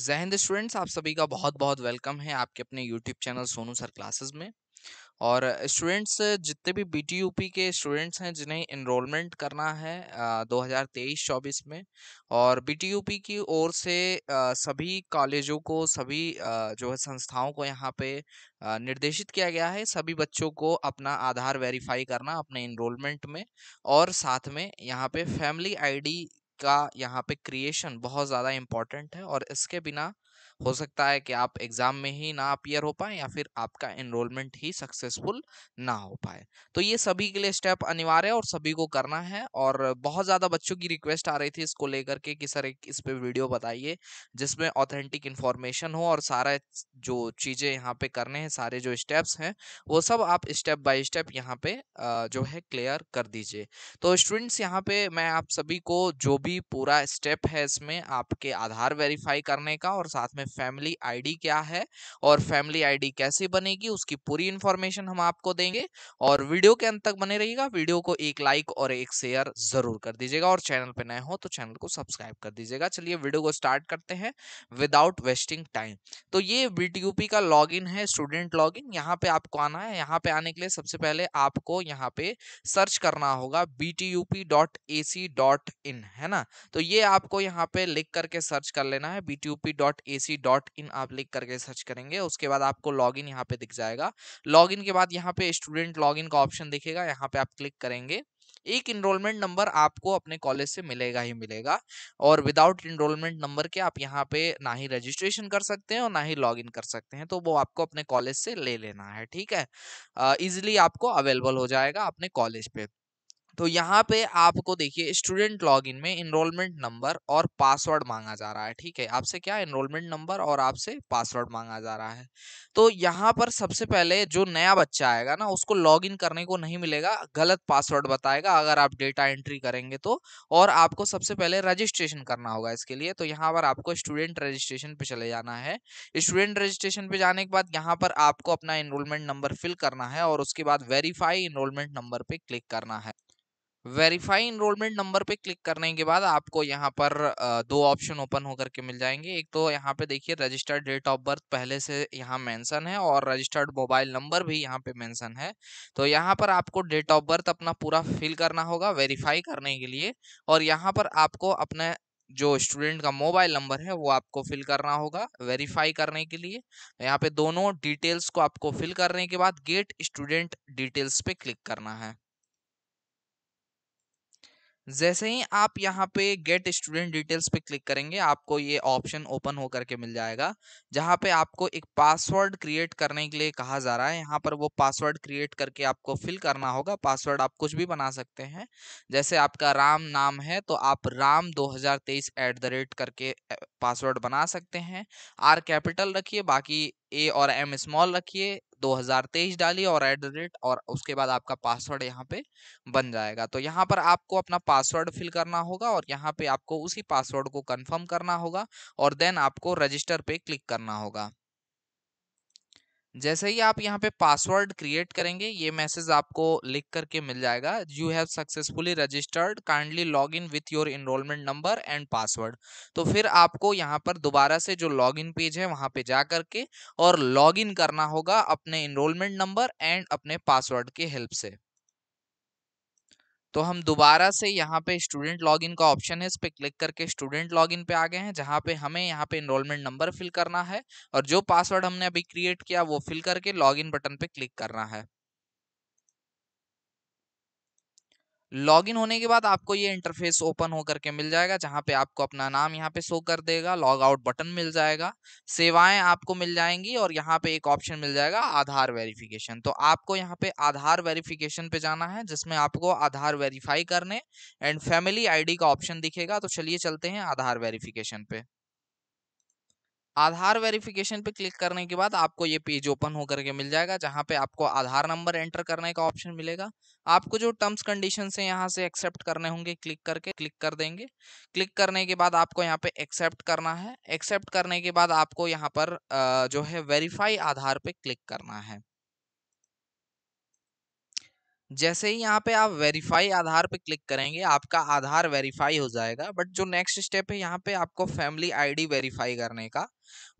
जहिंद students आप सभी का बहुत बहुत वेलकम है आपके अपने YouTube channel Sonu sir classes में और स्टूडेंट्स जितने भी बी के स्टूडेंट्स हैं जिन्हें इनरोलमेंट करना है 2023-24 में और बी की ओर से सभी कॉलेजों को सभी जो है संस्थाओं को यहाँ पे निर्देशित किया गया है सभी बच्चों को अपना आधार वेरीफाई करना अपने इनरोलमेंट में और साथ में यहाँ पे फैमिली आईडी का यहाँ पे क्रिएशन बहुत ज़्यादा इम्पॉर्टेंट है और इसके बिना हो सकता है कि आप एग्ज़ाम में ही ना अपियर हो पाए या फिर आपका एनरोलमेंट ही सक्सेसफुल ना हो पाए तो ये सभी के लिए स्टेप अनिवार्य है और सभी को करना है और बहुत ज़्यादा बच्चों की रिक्वेस्ट आ रही थी इसको लेकर के कि सर एक इस पर वीडियो बताइए जिसमें ऑथेंटिक इन्फॉर्मेशन हो और सारा जो चीज़ें यहाँ पे करने हैं सारे जो स्टेप्स हैं वो सब आप स्टेप बाय स्टेप यहाँ पे जो है क्लियर कर दीजिए तो स्टूडेंट्स यहाँ पे मैं आप सभी को जो भी पूरा स्टेप है इसमें आपके आधार वेरीफाई करने का और साथ में फैमिली आईडी क्या है और फैमिली आईडी कैसे बनेगी उसकी पूरी इंफॉर्मेशन हम आपको देंगे और वीडियो के अंत तक बने रहिएगा वीडियो को एक लाइक और एक शेयर जरूर कर दीजिएगा और चैनल पर नए हो तो चैनल को सब्सक्राइब कर दीजिएगा चलिए वीडियो को स्टार्ट करते हैं विदाउट वेस्टिंग टाइम तो ये बी का लॉग है स्टूडेंट लॉग इन पे आपको आना है यहाँ पे आने के लिए सबसे पहले आपको यहाँ पे सर्च करना होगा btup.ac.in है ना तो ये आपको यहाँ पे लिख करके सर्च कर लेना है btup.ac.in सी डॉट इन आप लिख करके सर्च करेंगे उसके बाद आपको लॉग इन यहाँ पे दिख जाएगा लॉग इन के बाद यहाँ पे स्टूडेंट लॉग इन का ऑप्शन दिखेगा यहाँ पे आप क्लिक करेंगे एक इनरोलमेंट नंबर आपको अपने कॉलेज से मिलेगा ही मिलेगा और विदाउट इनरोलमेंट नंबर के आप यहाँ पे ना ही रजिस्ट्रेशन कर सकते हैं और ना ही लॉगिन कर सकते हैं तो वो आपको अपने कॉलेज से ले लेना है ठीक है इजिली uh, आपको अवेलेबल हो जाएगा अपने कॉलेज पे तो यहाँ पे आपको देखिए स्टूडेंट लॉगिन में इनरोलमेंट नंबर और पासवर्ड मांगा जा रहा है ठीक है आपसे क्या इनरोलमेंट नंबर और आपसे पासवर्ड मांगा जा रहा है तो यहाँ पर सबसे पहले जो नया बच्चा आएगा ना उसको लॉगिन करने को नहीं मिलेगा गलत पासवर्ड बताएगा अगर आप डेटा एंट्री करेंगे तो और आपको सबसे पहले रजिस्ट्रेशन करना होगा इसके लिए तो यहाँ पर आपको स्टूडेंट रजिस्ट्रेशन पे चले जाना है स्टूडेंट रजिस्ट्रेशन पे जाने के बाद यहाँ पर आपको अपना इनरोलमेंट नंबर फिल करना है और उसके बाद वेरीफाई इनरोलमेंट नंबर पे क्लिक करना है वेरीफाई इनरोलमेंट नंबर पे क्लिक करने के बाद आपको यहाँ पर दो ऑप्शन ओपन होकर के मिल जाएंगे एक तो यहाँ पे देखिए रजिस्टर्ड डेट ऑफ बर्थ पहले से यहाँ मेंशन है और रजिस्टर्ड मोबाइल नंबर भी यहाँ पे मेंशन है तो यहाँ पर आपको डेट ऑफ बर्थ अपना पूरा फिल करना होगा वेरीफाई करने के लिए और यहाँ पर आपको अपने जो स्टूडेंट का मोबाइल नंबर है वो आपको फिल करना होगा वेरीफाई करने के लिए यहाँ पे दोनों डिटेल्स को आपको फिल करने के बाद गेट स्टूडेंट डिटेल्स पे क्लिक करना है जैसे ही आप यहाँ पे गेट स्टूडेंट डिटेल्स पे क्लिक करेंगे आपको ये ऑप्शन ओपन हो करके मिल जाएगा जहाँ पे आपको एक पासवर्ड क्रिएट करने के लिए कहा जा रहा है यहाँ पर वो पासवर्ड क्रिएट करके आपको फिल करना होगा पासवर्ड आप कुछ भी बना सकते हैं जैसे आपका राम नाम है तो आप राम दो एट द रेट करके पासवर्ड बना सकते हैं आर कैपिटल रखिए बाकी ए और एम स्मॉल रखिए 2023 डालिए और एट द रेट और उसके बाद आपका पासवर्ड यहाँ पे बन जाएगा तो यहाँ पर आपको अपना पासवर्ड फिल करना होगा और यहाँ पे आपको उसी पासवर्ड को कन्फर्म करना होगा और देन आपको रजिस्टर पे क्लिक करना होगा जैसे ही आप यहाँ पे पासवर्ड क्रिएट करेंगे ये मैसेज आपको लिख करके मिल जाएगा you have successfully registered kindly log in with your enrolment number and password तो फिर आपको यहाँ पर दोबारा से जो लॉग इन पेज है वहाँ पे जा करके और लॉग इन करना होगा अपने इनरोलमेंट नंबर एंड अपने पासवर्ड के हेल्प से तो हम दोबारा से यहाँ पे स्टूडेंट लॉगिन का ऑप्शन है इस पर क्लिक करके स्टूडेंट लॉगिन पे आ गए हैं जहाँ पे हमें यहाँ पे इनरोलमेंट नंबर फिल करना है और जो पासवर्ड हमने अभी क्रिएट किया वो फिल करके लॉगिन बटन पे क्लिक करना है लॉगिन होने के बाद आपको ये इंटरफेस ओपन होकर के मिल जाएगा जहाँ पे आपको अपना नाम यहाँ पे शो कर देगा लॉग आउट बटन मिल जाएगा सेवाएं आपको मिल जाएंगी और यहाँ पे एक ऑप्शन मिल जाएगा आधार वेरिफिकेशन तो आपको यहाँ पे आधार वेरिफिकेशन पे जाना है जिसमें आपको आधार वेरीफाई करने एंड फैमिली आई का ऑप्शन दिखेगा तो चलिए चलते हैं आधार वेरिफिकेशन पे आधार वेरिफिकेशन पे क्लिक करने के बाद आपको ये पेज ओपन होकर के मिल जाएगा जहाँ पे आपको आधार नंबर एंटर करने का ऑप्शन मिलेगा आपको जो टर्म्स कंडीशन है यहाँ से एक्सेप्ट करने होंगे क्लिक करके क्लिक कर देंगे क्लिक करने के बाद आपको यहाँ पे एक्सेप्ट करना है एक्सेप्ट करने के बाद आपको यहाँ पर जो है वेरीफाई आधार पे क्लिक करना है जैसे ही यहाँ पे आप वेरीफाई आधार पे क्लिक करेंगे आपका आधार वेरीफाई हो जाएगा बट जो नेक्स्ट स्टेप है यहाँ पे आपको फैमिली आईडी वेरीफाई करने का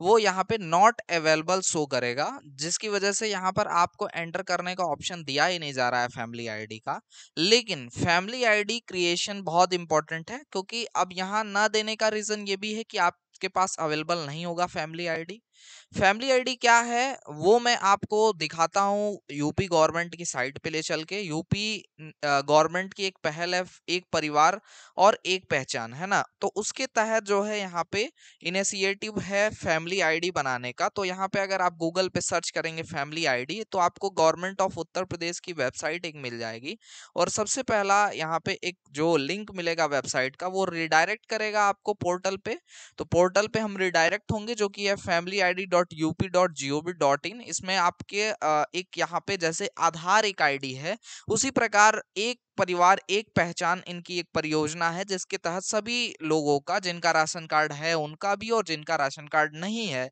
वो यहाँ पे नॉट अवेलेबल शो करेगा जिसकी वजह से यहाँ पर आपको एंटर करने का ऑप्शन दिया ही नहीं जा रहा है फैमिली आईडी का लेकिन फैमिली आईडी क्रिएशन बहुत इंपॉर्टेंट है क्योंकि अब यहाँ ना देने का रीज़न ये भी है कि आप आपके पास अवेलेबल नहीं होगा फैमिली आईडी फैमिली आईडी क्या है वो मैं आपको दिखाता हूँ यूपी गवर्नमेंट की साइट पे ले चल के यूपी गवर्नमेंट की एक पहल है एक परिवार और एक पहचान है ना तो उसके तहत जो है यहाँ पे इनिशिएटिव है फैमिली आईडी बनाने का तो यहाँ पे अगर आप गूगल पे सर्च करेंगे फैमिली आईडी तो आपको गवर्नमेंट ऑफ उत्तर प्रदेश की वेबसाइट एक मिल जाएगी और सबसे पहला यहाँ पे एक जो लिंक मिलेगा वेबसाइट का वो रिडायरेक्ट करेगा आपको पोर्टल पे तो पोर्टल पे हम रिडायरेक्ट होंगे जो कि है फैमिली आई डी इसमें आपके एक यहाँ पे जैसे आधार एक आई है उसी प्रकार एक परिवार एक पहचान इनकी एक परियोजना है जिसके तहत सभी लोगों का जिनका राशन कार्ड है उनका भी और जिनका राशन कार्ड नहीं है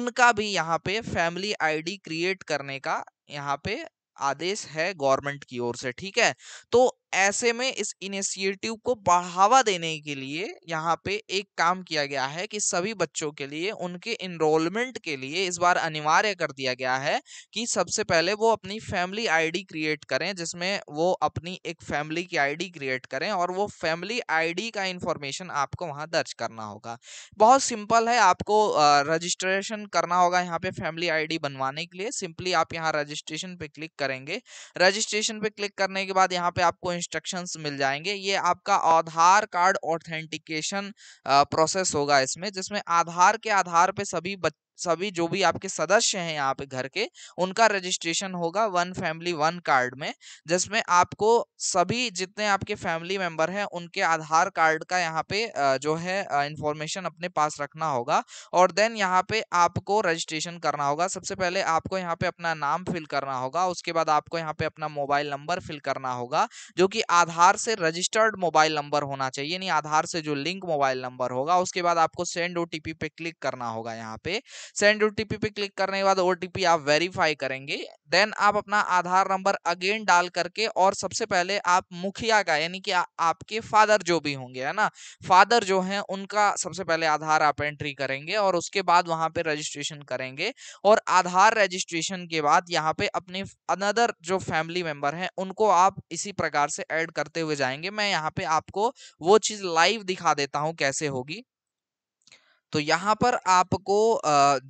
उनका भी यहाँ पे फैमिली आईडी क्रिएट करने का यहाँ पे आदेश है गवर्नमेंट की ओर से ठीक है तो ऐसे में इस इनिशिएटिव को बढ़ावा देने के लिए यहाँ पे एक काम किया गया है कि सभी बच्चों के लिए उनके इनरोलमेंट के लिए इस बार अनिवार्य कर दिया गया है कि सबसे पहले वो अपनी फैमिली आईडी क्रिएट करें जिसमें वो अपनी एक फैमिली की आईडी क्रिएट करें और वो फैमिली आईडी का इंफॉर्मेशन आपको वहाँ दर्ज करना होगा बहुत सिंपल है आपको रजिस्ट्रेशन करना होगा यहाँ पे फैमिली आई बनवाने के लिए सिंपली आप यहाँ रजिस्ट्रेशन पे क्लिक करेंगे रजिस्ट्रेशन पे क्लिक करने के बाद यहाँ पे आपको इंस्ट्रक्शंस मिल जाएंगे ये आपका आधार कार्ड ऑथेंटिकेशन प्रोसेस होगा इसमें जिसमें आधार के आधार पे सभी बच्चे सभी जो भी आपके सदस्य हैं यहाँ पे घर के उनका रजिस्ट्रेशन होगा वन फैमिली वन कार्ड में जिसमें आपको सभी जितने आपके फैमिली मेंबर हैं उनके आधार कार्ड का यहाँ पे जो है इंफॉर्मेशन अपने पास रखना होगा और देन यहाँ पे आपको रजिस्ट्रेशन करना होगा सबसे पहले आपको यहाँ पे अपना नाम फिल करना होगा उसके बाद आपको यहाँ पे अपना मोबाइल नंबर फिल करना होगा जो कि आधार से रजिस्टर्ड मोबाइल नंबर होना चाहिए यानी आधार से जो लिंक मोबाइल नंबर होगा उसके बाद आपको सेंड ओटीपी पे क्लिक करना होगा यहाँ पे सेंड ओटीपी पे क्लिक करने के बाद ओटीपी आप वेरीफाई करेंगे देन आप अपना आधार नंबर अगेन डाल करके और सबसे पहले आप मुखिया का यानी कि आपके फादर जो भी होंगे है ना फादर जो हैं उनका सबसे पहले आधार आप एंट्री करेंगे और उसके बाद वहां पे रजिस्ट्रेशन करेंगे और आधार रजिस्ट्रेशन के बाद यहाँ पे अपने अनदर जो फैमिली मेंबर हैं उनको आप इसी प्रकार से ऐड करते हुए जाएंगे मैं यहाँ पे आपको वो चीज़ लाइव दिखा देता हूँ कैसे होगी तो यहाँ पर आपको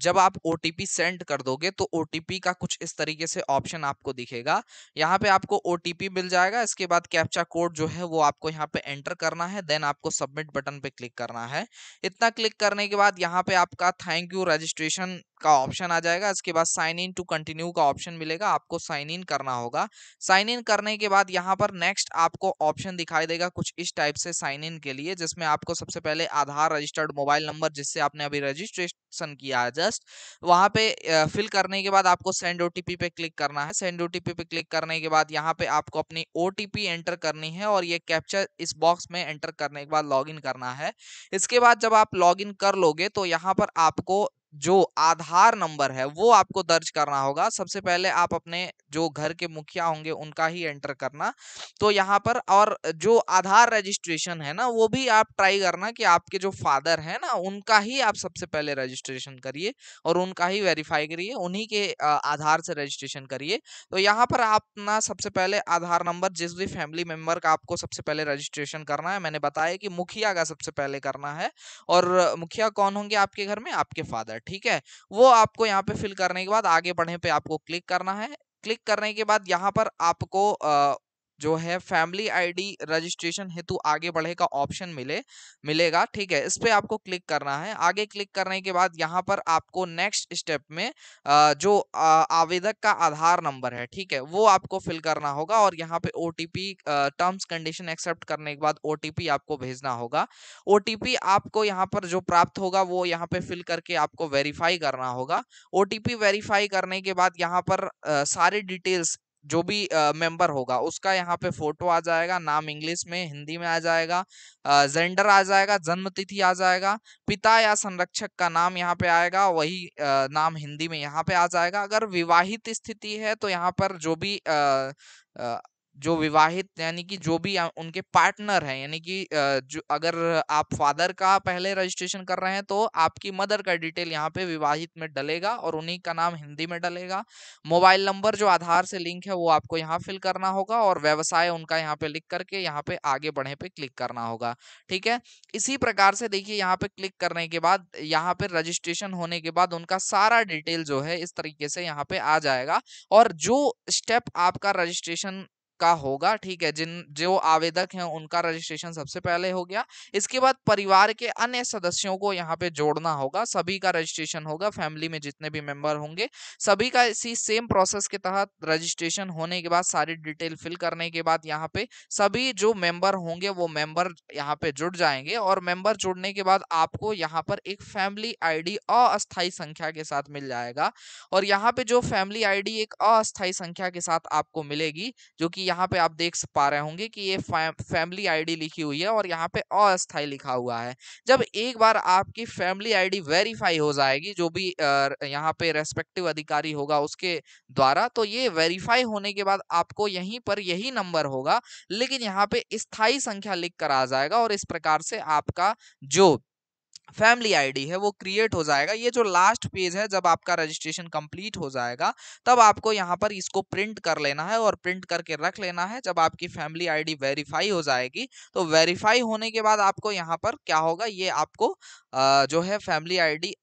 जब आप ओ सेंड कर दोगे तो ओ का कुछ इस तरीके से ऑप्शन आपको दिखेगा यहाँ पे आपको ओ मिल जाएगा इसके बाद कैप्चा कोड जो है वो आपको यहाँ पे एंटर करना है देन आपको सबमिट बटन पे क्लिक करना है इतना क्लिक करने के बाद यहाँ पे आपका थैंक यू रजिस्ट्रेशन का ऑप्शन आ जाएगा इसके बाद साइन इन टू कंटिन्यू का ऑप्शन मिलेगा आपको साइन इन करना होगा साइन इन करने के बाद यहाँ पर नेक्स्ट आपको ऑप्शन दिखाई देगा कुछ इस टाइप से साइन इन के लिए जिसमें आपको सबसे पहले आधार रजिस्टर्ड मोबाइल नंबर जिससे आपने अभी रजिस्ट्रेशन किया है जस्ट वहाँ पे फिल करने के बाद आपको सेंड ओ पे क्लिक करना है सेंड ओ पे क्लिक करने के बाद यहाँ पे आपको अपनी ओ एंटर करनी है और ये कैप्चर इस बॉक्स में एंटर करने के बाद लॉग करना है इसके बाद जब आप लॉग कर लोगे तो यहाँ पर आपको जो आधार नंबर है वो आपको दर्ज करना होगा सबसे पहले आप अपने जो घर के मुखिया होंगे उनका ही एंटर करना तो यहाँ पर और जो आधार रजिस्ट्रेशन है ना वो भी आप ट्राई करना कि आपके जो फादर है ना उनका ही आप सबसे पहले रजिस्ट्रेशन करिए और उनका ही वेरीफाई करिए उन्हीं के आधार से रजिस्ट्रेशन करिए तो यहाँ पर आप ना सबसे पहले आधार नंबर जिस भी फैमिली मेम्बर का आपको सबसे पहले रजिस्ट्रेशन करना है मैंने बताया कि मुखिया का सबसे पहले करना है और मुखिया कौन होंगे आपके घर में आपके फादर ठीक है वो आपको यहाँ पे फिल करने के बाद आगे बढ़ने पे आपको क्लिक करना है क्लिक करने के बाद यहाँ पर आपको जो है फैमिली आईडी रजिस्ट्रेशन हेतु आगे बढ़े का ऑप्शन मिले मिलेगा ठीक है इस पर आपको क्लिक करना है आगे क्लिक करने के बाद यहाँ पर आपको नेक्स्ट स्टेप में जो आवेदक का आधार नंबर है ठीक है वो आपको फिल करना होगा और यहाँ पे ओ टर्म्स कंडीशन एक्सेप्ट करने के बाद ओ आपको भेजना होगा ओ आपको यहाँ पर जो प्राप्त होगा वो यहाँ पे फिल करके आपको वेरीफाई करना होगा ओ वेरीफाई करने के बाद यहाँ पर सारे डिटेल्स जो भी मेंबर होगा उसका यहाँ पे फोटो आ जाएगा नाम इंग्लिश में हिंदी में आ जाएगा जेंडर आ जाएगा जन्म तिथि आ जाएगा पिता या संरक्षक का नाम यहाँ पे आएगा वही नाम हिंदी में यहाँ पे आ जाएगा अगर विवाहित स्थिति है तो यहाँ पर जो भी जो विवाहित यानी कि जो भी उनके पार्टनर हैं यानी कि जो अगर आप फादर का पहले रजिस्ट्रेशन कर रहे हैं तो आपकी मदर का डिटेल यहाँ पे विवाहित में डलेगा और उन्हीं का नाम हिंदी में डलेगा मोबाइल नंबर जो आधार से लिंक है वो आपको यहाँ फिल करना होगा और व्यवसाय उनका यहाँ पे लिख करके यहाँ पे आगे बढ़े पे क्लिक करना होगा ठीक है इसी प्रकार से देखिए यहाँ पे क्लिक करने के बाद यहाँ पे रजिस्ट्रेशन होने के बाद उनका सारा डिटेल जो है इस तरीके से यहाँ पे आ जाएगा और जो स्टेप आपका रजिस्ट्रेशन का होगा ठीक है जिन जो आवेदक हैं उनका रजिस्ट्रेशन सबसे पहले हो गया इसके बाद परिवार के अन्य सदस्यों को यहाँ पे जोड़ना होगा सभी का रजिस्ट्रेशन होगा फैमिली में जितने भी मेंबर होंगे सभी का इसी सेम प्रोसेस के तहत रजिस्ट्रेशन होने के बाद सारी डिटेल फिल करने के बाद यहाँ पे सभी जो मेंबर होंगे वो मेंबर यहाँ पे जुड़ जाएंगे और मेंबर जुड़ने के बाद आपको यहाँ पर एक फैमिली आईडी अस्थायी संख्या के साथ मिल जाएगा और यहाँ पे जो फैमिली आईडी एक अस्थायी संख्या के साथ आपको मिलेगी जो कि यहाँ पे आप देख पा रहे होंगे कि ये फैमिली आईडी लिखी हुई है और यहाँ पे अस्थाई लिखा हुआ है जब एक बार आपकी फैमिली आईडी वेरीफाई हो जाएगी जो भी यहाँ पे रेस्पेक्टिव अधिकारी होगा उसके द्वारा तो ये वेरीफाई होने के बाद आपको यहीं पर यही नंबर होगा लेकिन यहाँ पे स्थायी संख्या लिख कर आ जाएगा और इस प्रकार से आपका जो फैमिली आईडी है वो क्रिएट हो जाएगा ये जो लास्ट पेज है जब आपका रजिस्ट्रेशन कंप्लीट हो जाएगा तब आपको यहाँ पर इसको प्रिंट कर लेना है और प्रिंट करके रख लेना है जब आपकी फैमिली आईडी वेरीफाई हो जाएगी तो वेरीफाई होने के बाद आपको यहाँ पर क्या होगा ये आपको आ, जो है फैमिली आईडी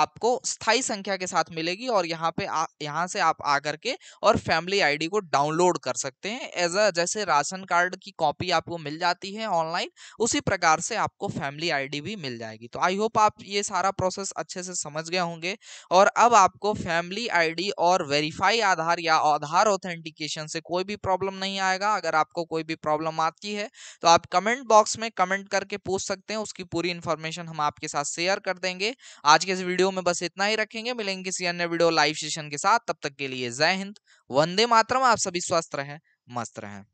आपको स्थायी संख्या के साथ मिलेगी और यहाँ पे आ, यहाँ से आप आकर के और फैमिली आईडी को डाउनलोड कर सकते हैं एज अ जैसे राशन कार्ड की कॉपी आपको मिल जाती है ऑनलाइन उसी प्रकार से आपको फैमिली आईडी भी मिल जाएगी तो आई होप आप ये सारा प्रोसेस अच्छे से समझ गए होंगे और अब आपको फैमिली आई और वेरीफाई आधार या आधार ऑथेंटिकेशन से कोई भी प्रॉब्लम नहीं आएगा अगर आपको कोई भी प्रॉब्लम आती है तो आप कमेंट बॉक्स में कमेंट करके पूछ सकते हैं उसकी पूरी इन्फॉर्मेशन हम आपके साथ शेयर कर देंगे आज के इस वीडियो वीडियो में बस इतना ही रखेंगे मिलेंगे किसी अन्य वीडियो लाइव सेशन के साथ तब तक के लिए जय हिंद वंदे मातरम आप सभी स्वस्थ रहें मस्त रहें